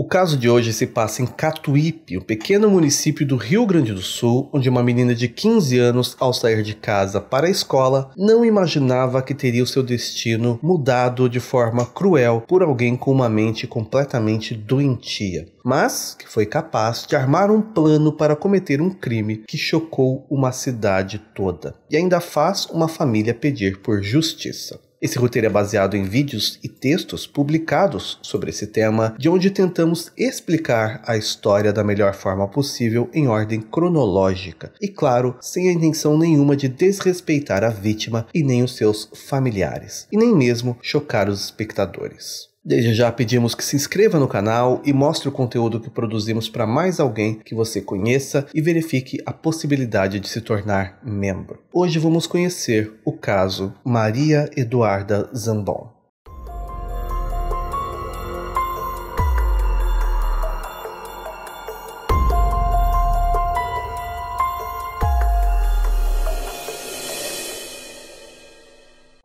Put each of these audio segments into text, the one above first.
O caso de hoje se passa em Catuípe, um pequeno município do Rio Grande do Sul, onde uma menina de 15 anos, ao sair de casa para a escola, não imaginava que teria o seu destino mudado de forma cruel por alguém com uma mente completamente doentia, mas que foi capaz de armar um plano para cometer um crime que chocou uma cidade toda e ainda faz uma família pedir por justiça. Esse roteiro é baseado em vídeos e textos publicados sobre esse tema, de onde tentamos explicar a história da melhor forma possível em ordem cronológica e, claro, sem a intenção nenhuma de desrespeitar a vítima e nem os seus familiares, e nem mesmo chocar os espectadores. Desde já pedimos que se inscreva no canal e mostre o conteúdo que produzimos para mais alguém que você conheça e verifique a possibilidade de se tornar membro. Hoje vamos conhecer o caso Maria Eduarda Zambon.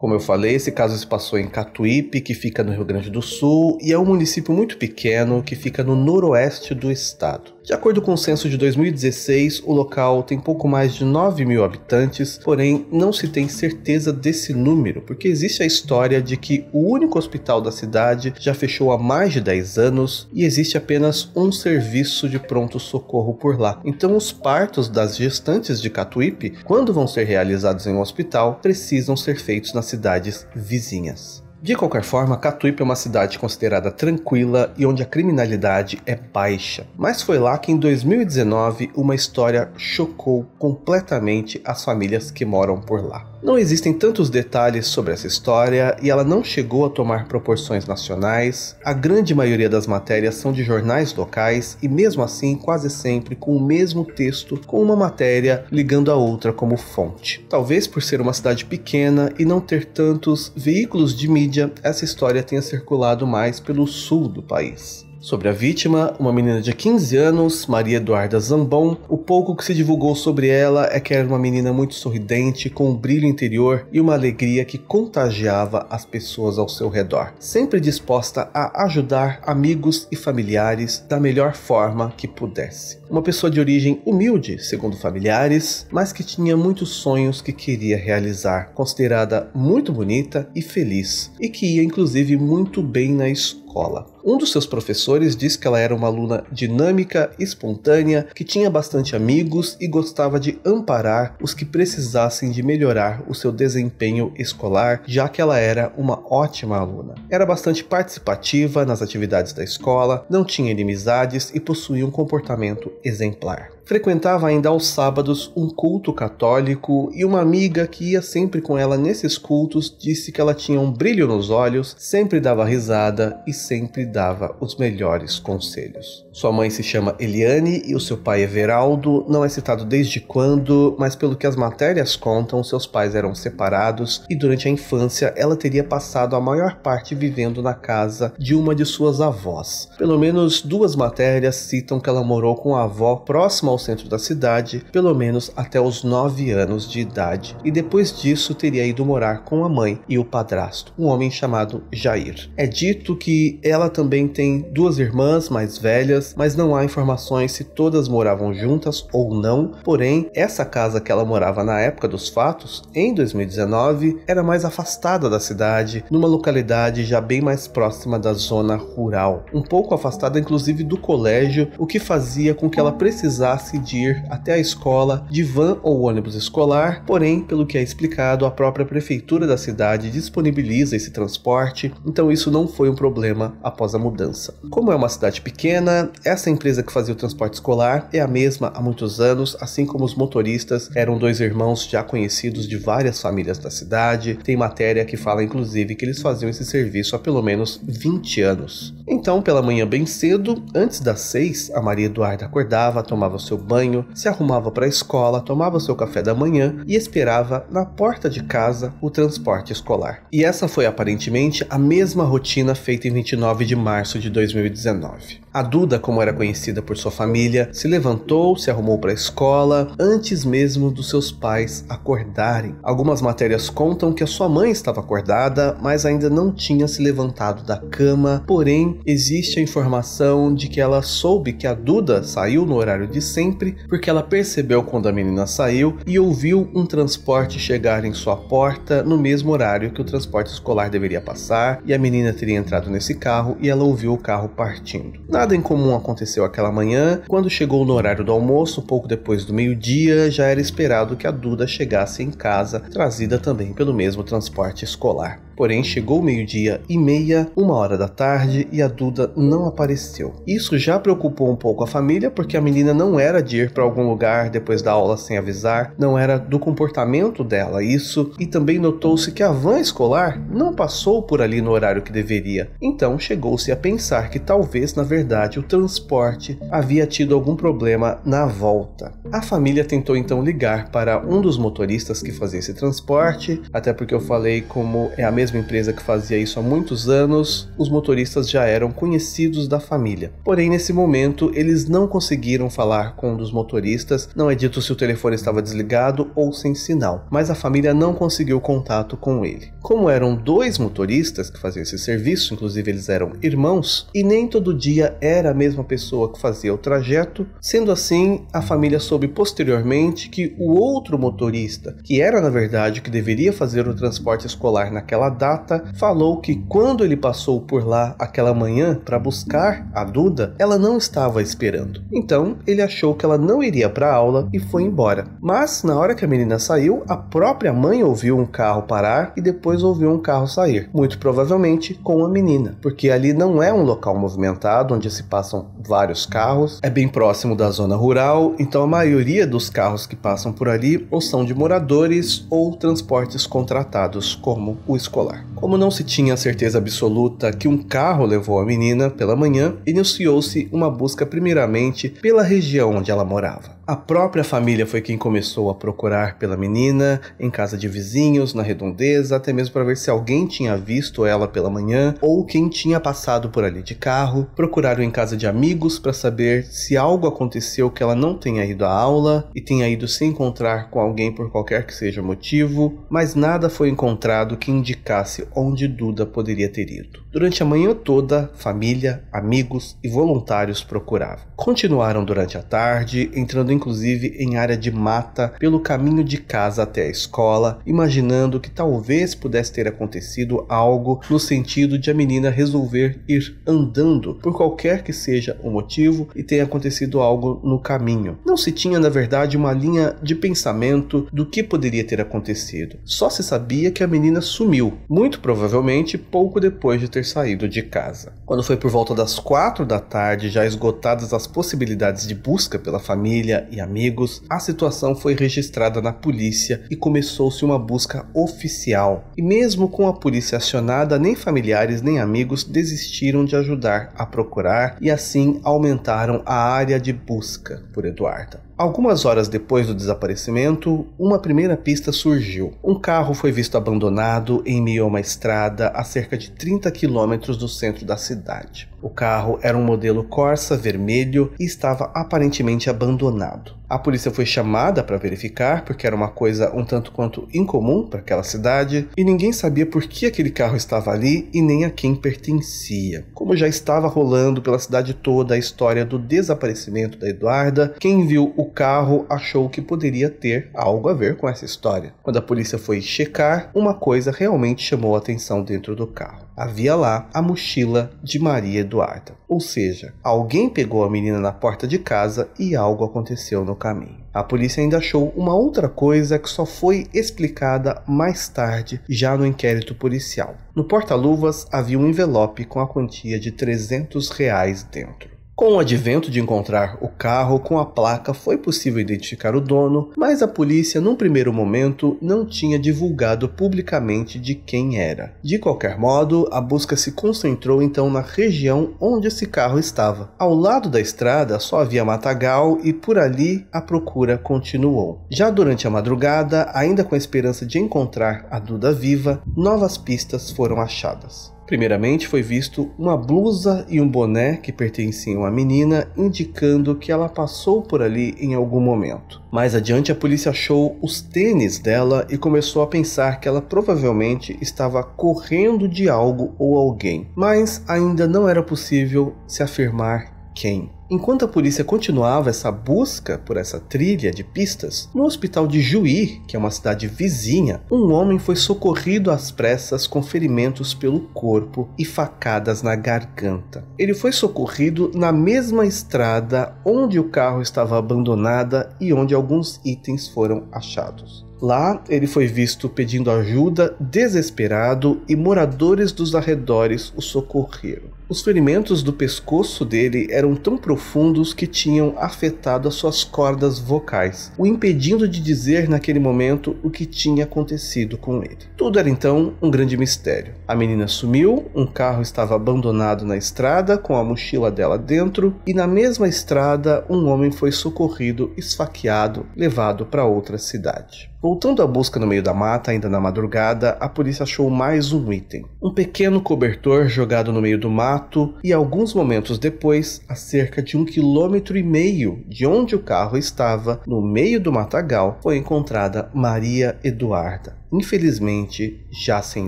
Como eu falei, esse caso se passou em Catuípe, que fica no Rio Grande do Sul, e é um município muito pequeno que fica no noroeste do estado. De acordo com o censo de 2016, o local tem pouco mais de 9 mil habitantes, porém não se tem certeza desse número, porque existe a história de que o único hospital da cidade já fechou há mais de 10 anos e existe apenas um serviço de pronto-socorro por lá. Então, os partos das gestantes de Catuípe, quando vão ser realizados em um hospital, precisam ser feitos nas cidades vizinhas. De qualquer forma, Catuípe é uma cidade considerada tranquila e onde a criminalidade é baixa. Mas foi lá que em 2019 uma história chocou completamente as famílias que moram por lá. Não existem tantos detalhes sobre essa história e ela não chegou a tomar proporções nacionais. A grande maioria das matérias são de jornais locais e, mesmo assim, quase sempre com o mesmo texto, com uma matéria ligando a outra como fonte. Talvez por ser uma cidade pequena e não ter tantos veículos de mídia, essa história tenha circulado mais pelo sul do país. Sobre a vítima, uma menina de 15 anos, Maria Eduarda Zambon, o pouco que se divulgou sobre ela é que era uma menina muito sorridente, com um brilho interior e uma alegria que contagiava as pessoas ao seu redor, sempre disposta a ajudar amigos e familiares da melhor forma que pudesse. Uma pessoa de origem humilde, segundo familiares, mas que tinha muitos sonhos que queria realizar, considerada muito bonita e feliz, e que ia inclusive muito bem na escola escola. Um dos seus professores disse que ela era uma aluna dinâmica, espontânea, que tinha bastante amigos e gostava de amparar os que precisassem de melhorar o seu desempenho escolar, já que ela era uma ótima aluna. Era bastante participativa nas atividades da escola, não tinha inimizades e possuía um comportamento exemplar frequentava ainda aos sábados um culto católico e uma amiga que ia sempre com ela nesses cultos disse que ela tinha um brilho nos olhos, sempre dava risada e sempre dava os melhores conselhos. Sua mãe se chama Eliane e o seu pai é Veraldo, não é citado desde quando, mas pelo que as matérias contam, seus pais eram separados e durante a infância ela teria passado a maior parte vivendo na casa de uma de suas avós. Pelo menos duas matérias citam que ela morou com a avó próxima ao centro da cidade, pelo menos até os 9 anos de idade, e depois disso teria ido morar com a mãe e o padrasto, um homem chamado Jair. É dito que ela também tem duas irmãs mais velhas, mas não há informações se todas moravam juntas ou não. Porém, essa casa que ela morava na época dos fatos, em 2019, era mais afastada da cidade, numa localidade já bem mais próxima da zona rural, um pouco afastada inclusive do colégio, o que fazia com que ela precisasse Assidir até a escola de van ou ônibus escolar, porém, pelo que é explicado, a própria prefeitura da cidade disponibiliza esse transporte, então isso não foi um problema após a mudança. Como é uma cidade pequena, essa empresa que fazia o transporte escolar é a mesma há muitos anos, assim como os motoristas eram dois irmãos já conhecidos de várias famílias da cidade. Tem matéria que fala inclusive que eles faziam esse serviço há pelo menos 20 anos. Então, pela manhã bem cedo, antes das seis, a Maria Eduarda acordava, tomava seu seu banho, se arrumava para a escola, tomava seu café da manhã e esperava na porta de casa o transporte escolar. E essa foi aparentemente a mesma rotina feita em 29 de março de 2019. A Duda, como era conhecida por sua família, se levantou, se arrumou para a escola antes mesmo dos seus pais acordarem. Algumas matérias contam que a sua mãe estava acordada, mas ainda não tinha se levantado da cama. Porém, existe a informação de que ela soube que a Duda saiu no horário de 100 sempre porque ela percebeu quando a menina saiu e ouviu um transporte chegar em sua porta no mesmo horário que o transporte escolar deveria passar e a menina teria entrado nesse carro e ela ouviu o carro partindo. Nada em comum aconteceu aquela manhã. Quando chegou no horário do almoço, pouco depois do meio-dia, já era esperado que a Duda chegasse em casa, trazida também pelo mesmo transporte escolar. Porém, chegou meio-dia e meia, uma hora da tarde, e a Duda não apareceu. Isso já preocupou um pouco a família, porque a menina não era de ir para algum lugar depois da aula sem avisar, não era do comportamento dela isso, e também notou-se que a van escolar não passou por ali no horário que deveria. Então, chegou-se a pensar que talvez, na verdade, o transporte havia tido algum problema na volta. A família tentou então ligar para um dos motoristas que fazia esse transporte, até porque eu falei como é a mesma mesma empresa que fazia isso há muitos anos, os motoristas já eram conhecidos da família. Porém, nesse momento, eles não conseguiram falar com um dos motoristas, não é dito se o telefone estava desligado ou sem sinal, mas a família não conseguiu contato com ele. Como eram dois motoristas que faziam esse serviço, inclusive eles eram irmãos, e nem todo dia era a mesma pessoa que fazia o trajeto, sendo assim, a família soube posteriormente que o outro motorista, que era na verdade o que deveria fazer o transporte escolar naquela data, falou que quando ele passou por lá aquela manhã para buscar a Duda, ela não estava esperando. Então ele achou que ela não iria para a aula e foi embora. Mas na hora que a menina saiu, a própria mãe ouviu um carro parar e depois ouviu um carro sair, muito provavelmente com a menina, porque ali não é um local movimentado onde se passam vários carros, é bem próximo da zona rural, então a maioria dos carros que passam por ali ou são de moradores ou transportes contratados, como o escolar escolar. Como não se tinha certeza absoluta que um carro levou a menina pela manhã, iniciou-se uma busca primeiramente pela região onde ela morava. A própria família foi quem começou a procurar pela menina, em casa de vizinhos, na redondeza, até mesmo para ver se alguém tinha visto ela pela manhã ou quem tinha passado por ali de carro. Procuraram em casa de amigos para saber se algo aconteceu que ela não tenha ido à aula e tenha ido se encontrar com alguém por qualquer que seja o motivo, mas nada foi encontrado que indicasse onde Duda poderia ter ido. Durante a manhã toda, família, amigos e voluntários procuravam. Continuaram durante a tarde, entrando inclusive em área de mata pelo caminho de casa até a escola, imaginando que talvez pudesse ter acontecido algo no sentido de a menina resolver ir andando por qualquer que seja o motivo e tenha acontecido algo no caminho. Não se tinha, na verdade, uma linha de pensamento do que poderia ter acontecido. Só se sabia que a menina sumiu, muito provavelmente pouco depois de ter saído de casa. Quando foi por volta das quatro da tarde, já esgotadas as possibilidades de busca pela família e amigos, a situação foi registrada na polícia e começou-se uma busca oficial. E mesmo com a polícia acionada, nem familiares nem amigos desistiram de ajudar a procurar e assim aumentaram a área de busca por Eduarda. Algumas horas depois do desaparecimento, uma primeira pista surgiu. Um carro foi visto abandonado em meio a uma estrada a cerca de 30 quilômetros do centro da cidade. O carro era um modelo Corsa vermelho e estava aparentemente abandonado. A polícia foi chamada para verificar, porque era uma coisa um tanto quanto incomum para aquela cidade, e ninguém sabia por que aquele carro estava ali e nem a quem pertencia. Como já estava rolando pela cidade toda a história do desaparecimento da Eduarda, quem viu o carro achou que poderia ter algo a ver com essa história. Quando a polícia foi checar, uma coisa realmente chamou a atenção dentro do carro havia lá a mochila de Maria Eduarda. Ou seja, alguém pegou a menina na porta de casa e algo aconteceu no caminho. A polícia ainda achou uma outra coisa que só foi explicada mais tarde, já no inquérito policial. No porta-luvas havia um envelope com a quantia de 300 reais dentro. Com o advento de encontrar o carro com a placa, foi possível identificar o dono, mas a polícia, num primeiro momento, não tinha divulgado publicamente de quem era. De qualquer modo, a busca se concentrou então na região onde esse carro estava. Ao lado da estrada só havia matagal e por ali a procura continuou. Já durante a madrugada, ainda com a esperança de encontrar a Duda viva, novas pistas foram achadas. Primeiramente foi visto uma blusa e um boné que pertenciam à menina, indicando que ela passou por ali em algum momento. Mais adiante, a polícia achou os tênis dela e começou a pensar que ela provavelmente estava correndo de algo ou alguém, mas ainda não era possível se afirmar quem. Enquanto a polícia continuava essa busca por essa trilha de pistas, no hospital de Juí, que é uma cidade vizinha, um homem foi socorrido às pressas com ferimentos pelo corpo e facadas na garganta. Ele foi socorrido na mesma estrada onde o carro estava abandonada e onde alguns itens foram achados. Lá, ele foi visto pedindo ajuda, desesperado, e moradores dos arredores o socorreram. Os ferimentos do pescoço dele eram tão profundos que tinham afetado as suas cordas vocais, o impedindo de dizer naquele momento o que tinha acontecido com ele. Tudo era então um grande mistério. A menina sumiu, um carro estava abandonado na estrada com a mochila dela dentro, e na mesma estrada um homem foi socorrido, esfaqueado, levado para outra cidade. Voltando à busca no meio da mata, ainda na madrugada, a polícia achou mais um item: um pequeno cobertor jogado no meio do mato mato e alguns momentos depois, a cerca de um quilômetro e meio de onde o carro estava, no meio do matagal, foi encontrada Maria Eduarda, infelizmente já sem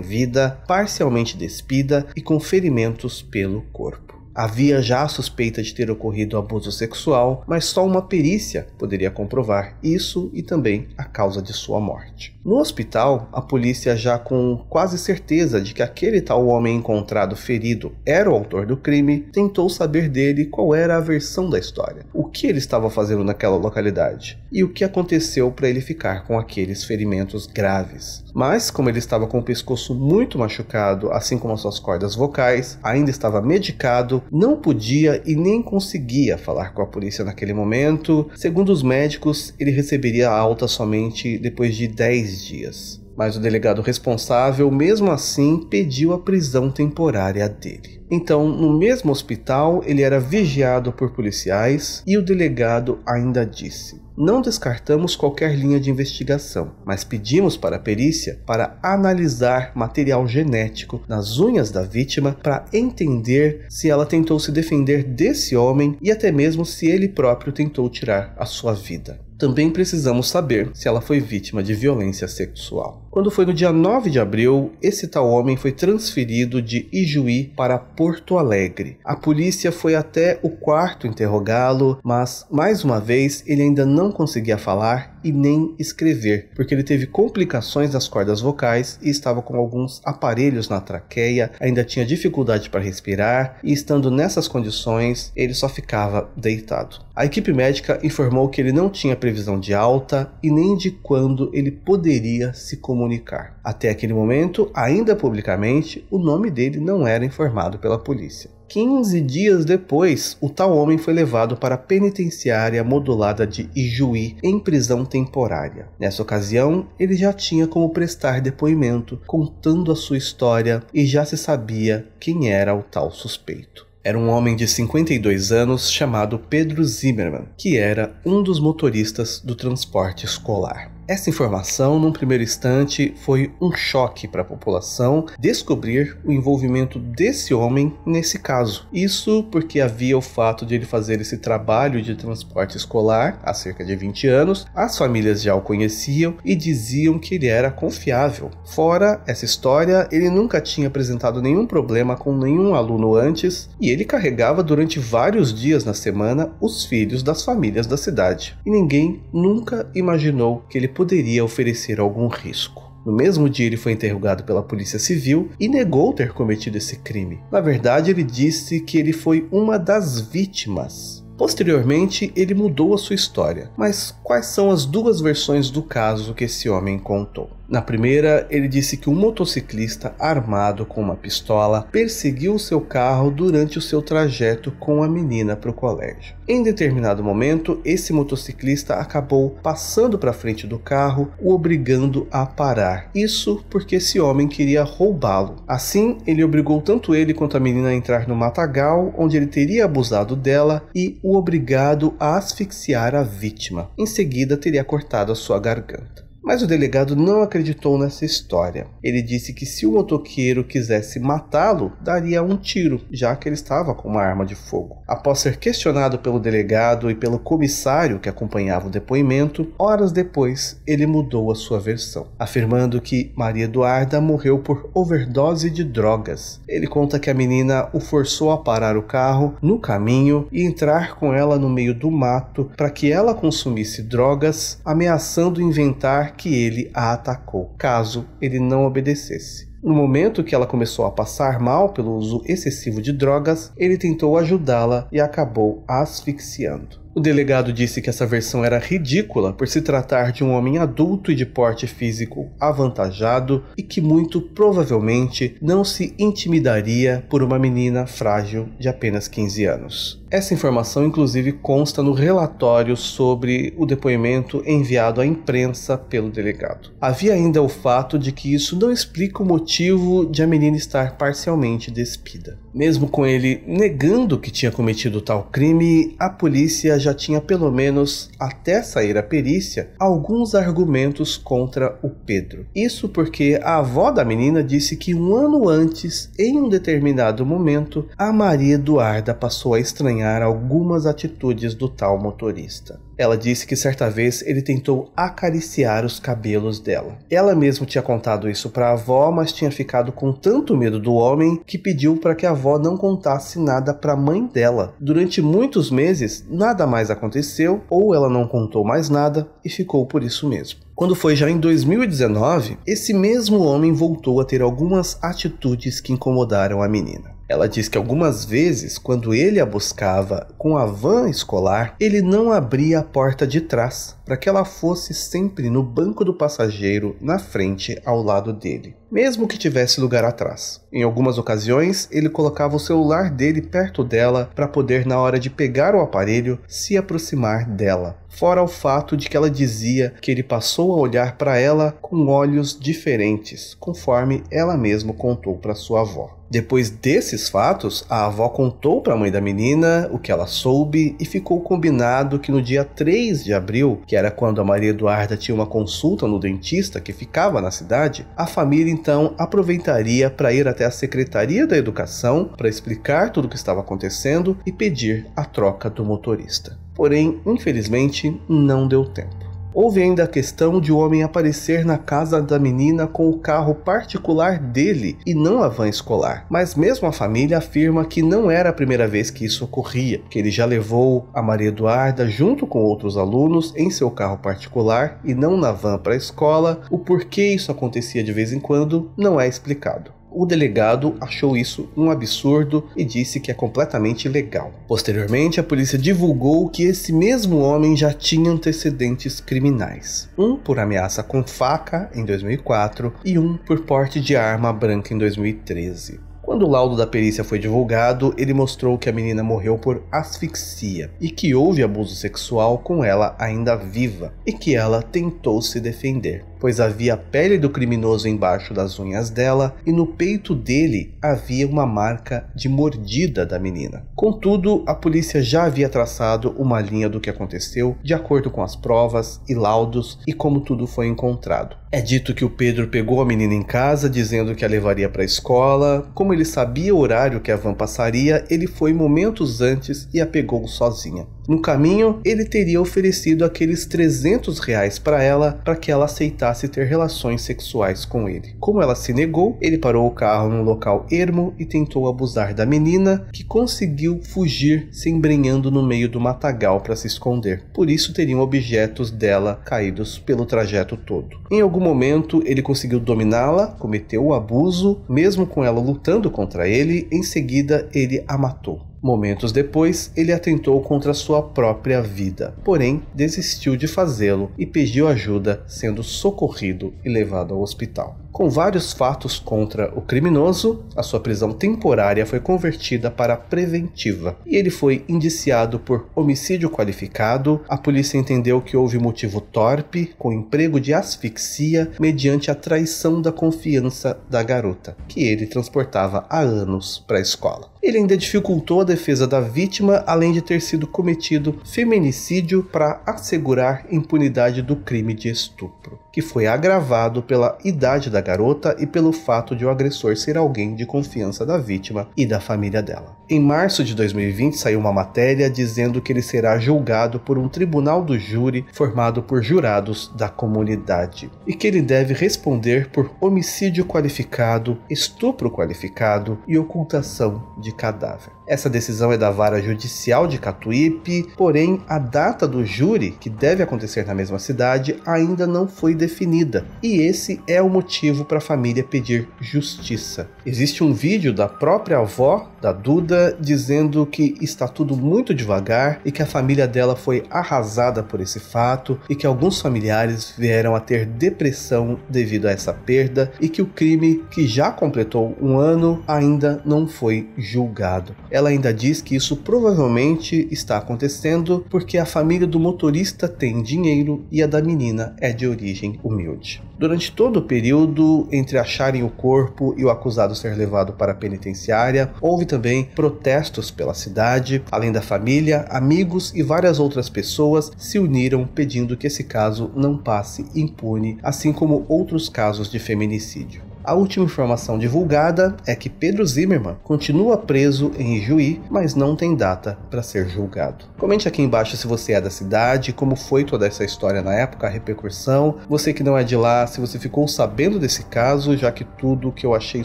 vida, parcialmente despida e com ferimentos pelo corpo. Havia já a suspeita de ter ocorrido abuso sexual, mas só uma perícia poderia comprovar isso e também a causa de sua morte. No hospital, a polícia já com quase certeza de que aquele tal homem encontrado ferido era o autor do crime, tentou saber dele qual era a versão da história, o que ele estava fazendo naquela localidade e o que aconteceu para ele ficar com aqueles ferimentos graves. Mas, como ele estava com o pescoço muito machucado, assim como as suas cordas vocais, ainda estava medicado, não podia e nem conseguia falar com a polícia naquele momento. Segundo os médicos, ele receberia a alta somente depois de 10 dias mas o delegado responsável, mesmo assim, pediu a prisão temporária dele. Então, no mesmo hospital, ele era vigiado por policiais e o delegado ainda disse: Não descartamos qualquer linha de investigação, mas pedimos para a perícia para analisar material genético nas unhas da vítima para entender se ela tentou se defender desse homem e até mesmo se ele próprio tentou tirar a sua vida. Também precisamos saber se ela foi vítima de violência sexual. Quando foi no dia 9 de abril, esse tal homem foi transferido de Ijuí para Porto Alegre. A polícia foi até o quarto interrogá-lo, mas mais uma vez ele ainda não conseguia falar e nem escrever, porque ele teve complicações nas cordas vocais e estava com alguns aparelhos na traqueia, ainda tinha dificuldade para respirar e estando nessas condições, ele só ficava deitado. A equipe médica informou que ele não tinha previsão de alta e nem de quando ele poderia se comunicar comunicar. Até aquele momento, ainda publicamente, o nome dele não era informado pela polícia. 15 dias depois, o tal homem foi levado para a penitenciária modulada de Ijuí, em prisão temporária. Nessa ocasião, ele já tinha como prestar depoimento, contando a sua história e já se sabia quem era o tal suspeito. Era um homem de 52 anos chamado Pedro Zimmermann, que era um dos motoristas do transporte escolar. Essa informação, num primeiro instante, foi um choque para a população descobrir o envolvimento desse homem nesse caso. Isso porque havia o fato de ele fazer esse trabalho de transporte escolar há cerca de 20 anos, as famílias já o conheciam e diziam que ele era confiável. Fora essa história, ele nunca tinha apresentado nenhum problema com nenhum aluno antes e ele carregava durante vários dias na semana os filhos das famílias da cidade. E ninguém nunca imaginou que ele poderia oferecer algum risco. No mesmo dia, ele foi interrogado pela Polícia Civil e negou ter cometido esse crime. Na verdade, ele disse que ele foi uma das vítimas. Posteriormente, ele mudou a sua história. Mas quais são as duas versões do caso que esse homem contou? Na primeira, ele disse que um motociclista armado com uma pistola perseguiu seu carro durante o seu trajeto com a menina para o colégio. Em determinado momento, esse motociclista acabou passando para frente do carro, o obrigando a parar. Isso porque esse homem queria roubá-lo. Assim, ele obrigou tanto ele quanto a menina a entrar no matagal, onde ele teria abusado dela e o obrigado a asfixiar a vítima. Em seguida, teria cortado a sua garganta. Mas o delegado não acreditou nessa história. Ele disse que se o motoqueiro quisesse matá-lo, daria um tiro, já que ele estava com uma arma de fogo. Após ser questionado pelo delegado e pelo comissário que acompanhava o depoimento, horas depois ele mudou a sua versão, afirmando que Maria Eduarda morreu por overdose de drogas. Ele conta que a menina o forçou a parar o carro no caminho e entrar com ela no meio do mato para que ela consumisse drogas, ameaçando inventar que ele a atacou, caso ele não obedecesse. No momento que ela começou a passar mal pelo uso excessivo de drogas, ele tentou ajudá-la e acabou asfixiando. O delegado disse que essa versão era ridícula por se tratar de um homem adulto e de porte físico avantajado e que muito provavelmente não se intimidaria por uma menina frágil de apenas 15 anos. Essa informação, inclusive, consta no relatório sobre o depoimento enviado à imprensa pelo delegado. Havia ainda o fato de que isso não explica o motivo de a menina estar parcialmente despida. Mesmo com ele negando que tinha cometido tal crime, a polícia já tinha pelo menos, até sair a perícia, alguns argumentos contra o Pedro. Isso porque a avó da menina disse que um ano antes, em um determinado momento, a Maria Eduarda passou a estranhar algumas atitudes do tal motorista. Ela disse que certa vez ele tentou acariciar os cabelos dela. Ela mesma tinha contado isso para a avó, mas tinha ficado com tanto medo do homem que pediu para que a avó não contasse nada para a mãe dela. Durante muitos meses, nada mais aconteceu, ou ela não contou mais nada e ficou por isso mesmo. Quando foi já em 2019, esse mesmo homem voltou a ter algumas atitudes que incomodaram a menina. Ela diz que algumas vezes, quando ele a buscava com a van escolar, ele não abria a porta de trás, para que ela fosse sempre no banco do passageiro, na frente, ao lado dele, mesmo que tivesse lugar atrás. Em algumas ocasiões, ele colocava o celular dele perto dela para poder, na hora de pegar o aparelho, se aproximar dela. Fora o fato de que ela dizia que ele passou a olhar para ela com olhos diferentes, conforme ela mesma contou para sua avó. Depois desses fatos, a avó contou para a mãe da menina o que ela soube e ficou combinado que no dia 3 de abril, que que era quando a Maria Eduarda tinha uma consulta no dentista que ficava na cidade, a família então aproveitaria para ir até a Secretaria da Educação para explicar tudo o que estava acontecendo e pedir a troca do motorista. Porém, infelizmente, não deu tempo. Houve ainda a questão de o homem aparecer na casa da menina com o carro particular dele e não a van escolar. Mas mesmo a família afirma que não era a primeira vez que isso ocorria, que ele já levou a Maria Eduarda junto com outros alunos em seu carro particular e não na van para a escola. O porquê isso acontecia de vez em quando não é explicado. O delegado achou isso um absurdo e disse que é completamente legal. Posteriormente, a polícia divulgou que esse mesmo homem já tinha antecedentes criminais: um por ameaça com faca em 2004 e um por porte de arma branca em 2013. Quando o laudo da perícia foi divulgado, ele mostrou que a menina morreu por asfixia e que houve abuso sexual com ela ainda viva e que ela tentou se defender, pois havia a pele do criminoso embaixo das unhas dela e no peito dele havia uma marca de mordida da menina. Contudo, a polícia já havia traçado uma linha do que aconteceu de acordo com as provas e laudos e como tudo foi encontrado. É dito que o Pedro pegou a menina em casa dizendo que a levaria para a escola, como ele sabia o horário que a van passaria, ele foi momentos antes e a pegou sozinha. No caminho, ele teria oferecido aqueles 300 reais para ela para que ela aceitasse ter relações sexuais com ele. Como ela se negou, ele parou o carro num local ermo e tentou abusar da menina, que conseguiu fugir se embrenhando no meio do matagal para se esconder. Por isso teriam objetos dela caídos pelo trajeto todo. Em algum momento, ele conseguiu dominá-la, cometeu o abuso, mesmo com ela lutando contra ele, em seguida ele a matou. Momentos depois, ele atentou contra sua própria vida, porém desistiu de fazê-lo e pediu ajuda, sendo socorrido e levado ao hospital. Com vários fatos contra o criminoso, a sua prisão temporária foi convertida para preventiva e ele foi indiciado por homicídio qualificado. A polícia entendeu que houve motivo torpe, com emprego de asfixia, mediante a traição da confiança da garota, que ele transportava há anos para a escola. Ele ainda dificultou a defesa da vítima, além de ter sido cometido feminicídio para assegurar impunidade do crime de estupro, que foi agravado pela idade da garota e pelo fato de o agressor ser alguém de confiança da vítima e da família dela. Em março de 2020 saiu uma matéria dizendo que ele será julgado por um tribunal do júri formado por jurados da comunidade e que ele deve responder por homicídio qualificado, estupro qualificado e ocultação de cadáver. Essa decisão é da vara judicial de Catuípe, porém a data do júri, que deve acontecer na mesma cidade, ainda não foi definida, e esse é o motivo para a família pedir justiça. Existe um vídeo da própria avó da Duda dizendo que está tudo muito devagar e que a família dela foi arrasada por esse fato e que alguns familiares vieram a ter depressão devido a essa perda e que o crime, que já completou um ano, ainda não foi julgado. Ela ainda diz que isso provavelmente está acontecendo porque a família do motorista tem dinheiro e a da menina é de origem humilde. Durante todo o período entre acharem o corpo e o acusado ser levado para a penitenciária, houve também protestos pela cidade, além da família, amigos e várias outras pessoas se uniram pedindo que esse caso não passe impune, assim como outros casos de feminicídio. A última informação divulgada é que Pedro Zimmermann continua preso em Juí, mas não tem data para ser julgado. Comente aqui embaixo se você é da cidade, como foi toda essa história na época, a repercussão. Você que não é de lá, se você ficou sabendo desse caso, já que tudo que eu achei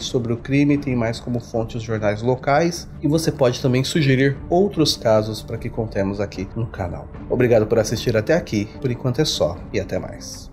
sobre o crime tem mais como fonte os jornais locais. E você pode também sugerir outros casos para que contemos aqui no canal. Obrigado por assistir até aqui. Por enquanto é só e até mais.